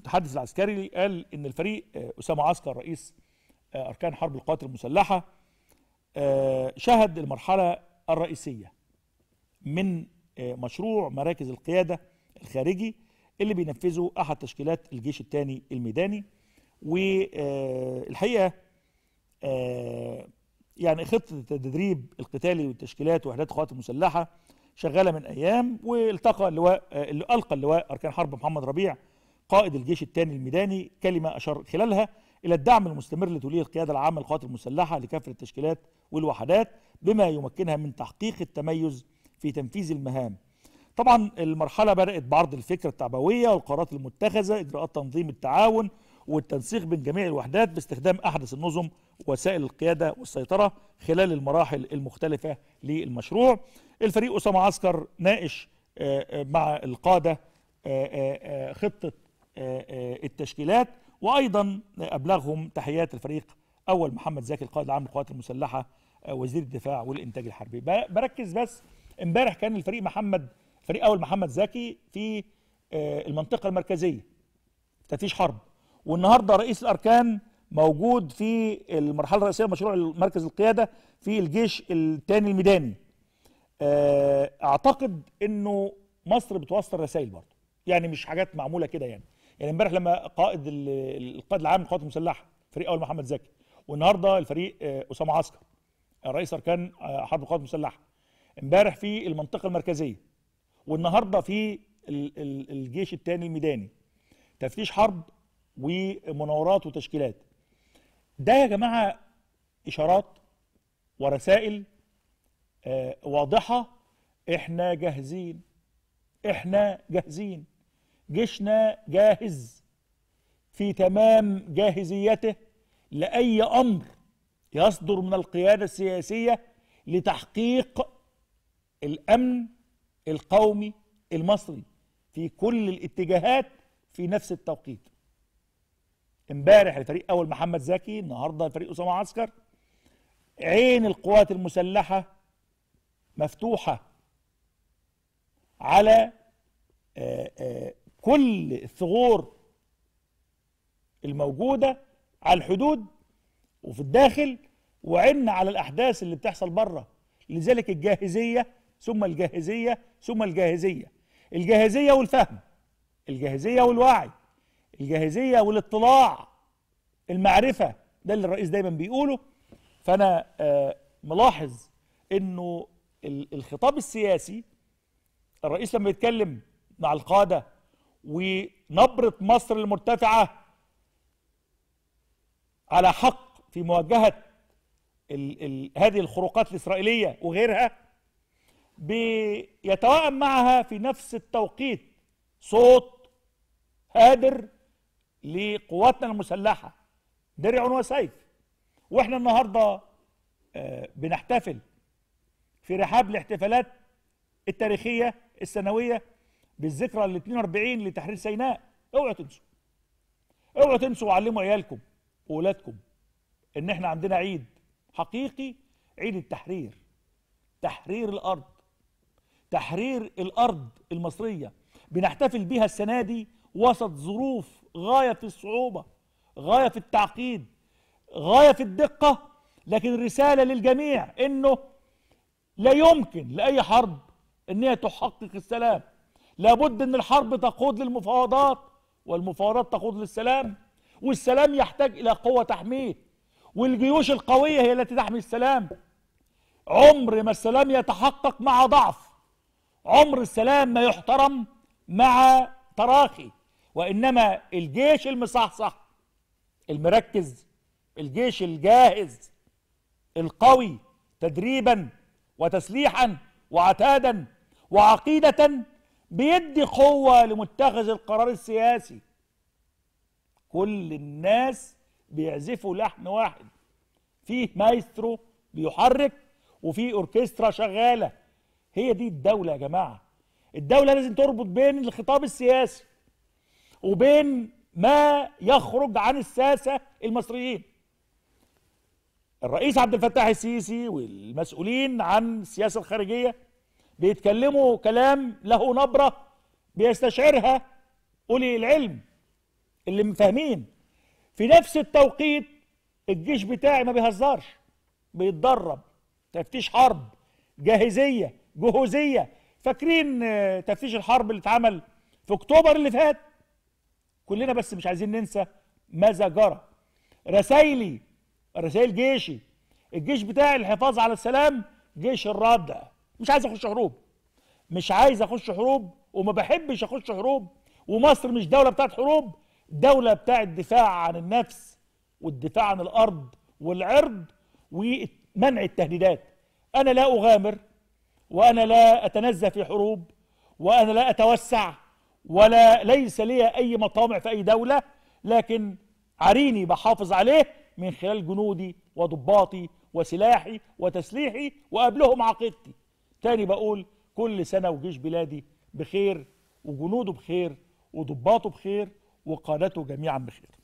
المتحدث العسكري قال ان الفريق آه، اسامه عسكر رئيس آه، اركان حرب القوات المسلحه آه، شهد المرحله الرئيسيه من مشروع مراكز القياده الخارجي اللي بينفذه احد تشكيلات الجيش الثاني الميداني والحقيقه يعني خطه التدريب القتالي والتشكيلات وحدات القوات المسلحه شغاله من ايام والتقى اللواء اللي القى اللواء اركان حرب محمد ربيع قائد الجيش الثاني الميداني كلمة أشار خلالها إلى الدعم المستمر لتوليه القيادة العامة للقوات المسلحة لكافة التشكيلات والوحدات بما يمكنها من تحقيق التميز في تنفيذ المهام طبعا المرحلة بدأت بعرض الفكرة التعبوية والقرارات المتخذة إجراءات تنظيم التعاون والتنسيق بين جميع الوحدات باستخدام أحدث النظم وسائل القيادة والسيطرة خلال المراحل المختلفة للمشروع الفريق أسامة عسكر ناقش آه، آه، مع القادة آه، خطة آه، آه، التشكيلات وايضا ابلغهم تحيات الفريق اول محمد زكي القائد العام للقوات المسلحه آه، وزير الدفاع والانتاج الحربي بركز بس امبارح كان الفريق محمد فريق اول محمد زكي في المنطقه المركزيه تفتيش حرب والنهارده رئيس الاركان موجود في المرحله الرئيسيه مشروع مركز القياده في الجيش الثاني الميداني اعتقد انه مصر بتوصل رسائل برضه يعني مش حاجات معموله كده يعني يعني امبارح لما قائد القائد العام للقوات المسلحه فريق اول محمد زكي والنهارده الفريق آه، اسامه عسكر رئيس اركان آه، حرب القوات المسلحه امبارح في المنطقه المركزيه والنهارده في الجيش الثاني الميداني تفتيش حرب ومناورات وتشكيلات ده يا جماعه اشارات ورسائل آه، واضحه احنا جاهزين احنا جاهزين جيشنا جاهز في تمام جاهزيته لأي أمر يصدر من القيادة السياسية لتحقيق الأمن القومي المصري في كل الاتجاهات في نفس التوقيت امبارح الفريق أول محمد زكي النهاردة الفريق أسامة عسكر عين القوات المسلحة مفتوحة على كل الثغور الموجودة على الحدود وفي الداخل وعنا على الأحداث اللي بتحصل بره لذلك الجاهزية ثم الجاهزية ثم الجاهزية الجاهزية والفهم الجاهزية والوعي الجاهزية والاطلاع المعرفة ده اللي الرئيس دايما بيقوله فأنا آه، ملاحظ أنه الخطاب السياسي الرئيس لما يتكلم مع القادة ونبرة مصر المرتفعة على حق في مواجهة الـ الـ هذه الخروقات الإسرائيلية وغيرها بيتوائم معها في نفس التوقيت صوت هادر لقواتنا المسلحة درع وسيف واحنا النهاردة آه، بنحتفل في رحاب الاحتفالات التاريخية السنوية بالذكرى ال 42 لتحرير سيناء اوعوا تنسوا اوعوا تنسوا وعلموا عيالكم واولادكم ان احنا عندنا عيد حقيقي عيد التحرير تحرير الارض تحرير الارض المصريه بنحتفل بيها السنه دي وسط ظروف غايه في الصعوبه غايه في التعقيد غايه في الدقه لكن رساله للجميع انه لا يمكن لاي حرب ان هي تحقق السلام لابد ان الحرب تقود للمفاوضات والمفاوضات تقود للسلام والسلام يحتاج الى قوه تحميه والجيوش القويه هي التي تحمي السلام عمر ما السلام يتحقق مع ضعف عمر السلام ما يحترم مع تراخي وانما الجيش المصحصح المركز الجيش الجاهز القوي تدريبا وتسليحا وعتادا وعقيده بيدي قوة لمتخذ القرار السياسي كل الناس بيعزفوا لحن واحد فيه مايسترو بيحرك وفي اوركسترا شغالة هي دي الدولة يا جماعة الدولة لازم تربط بين الخطاب السياسي وبين ما يخرج عن الساسة المصريين الرئيس عبد الفتاح السيسي والمسؤولين عن السياسة الخارجية بيتكلموا كلام له نبرة بيستشعرها أولي العلم اللي مفهمين في نفس التوقيت الجيش بتاعي ما بيهزرش بيتدرب تفتيش حرب جاهزية جهوزية فاكرين آه، تفتيش الحرب اللي اتعمل في اكتوبر اللي فات كلنا بس مش عايزين ننسى ماذا جرى رسايلي رسائل جيشي الجيش بتاعي الحفاظ على السلام جيش الردع مش عايز اخش حروب مش عايز اخش حروب وما بحبش اخش حروب ومصر مش دوله بتاعت حروب دوله بتاعت دفاع عن النفس والدفاع عن الارض والعرض ومنع التهديدات انا لا اغامر وانا لا اتنزه في حروب وانا لا اتوسع ولا ليس لي اي مطامع في اي دوله لكن عريني بحافظ عليه من خلال جنودي وضباطي وسلاحي وتسليحي وقبلهم عقيدتي تاني بقول كل سنة وجيش بلادي بخير وجنوده بخير وضباطه بخير وقادته جميعا بخير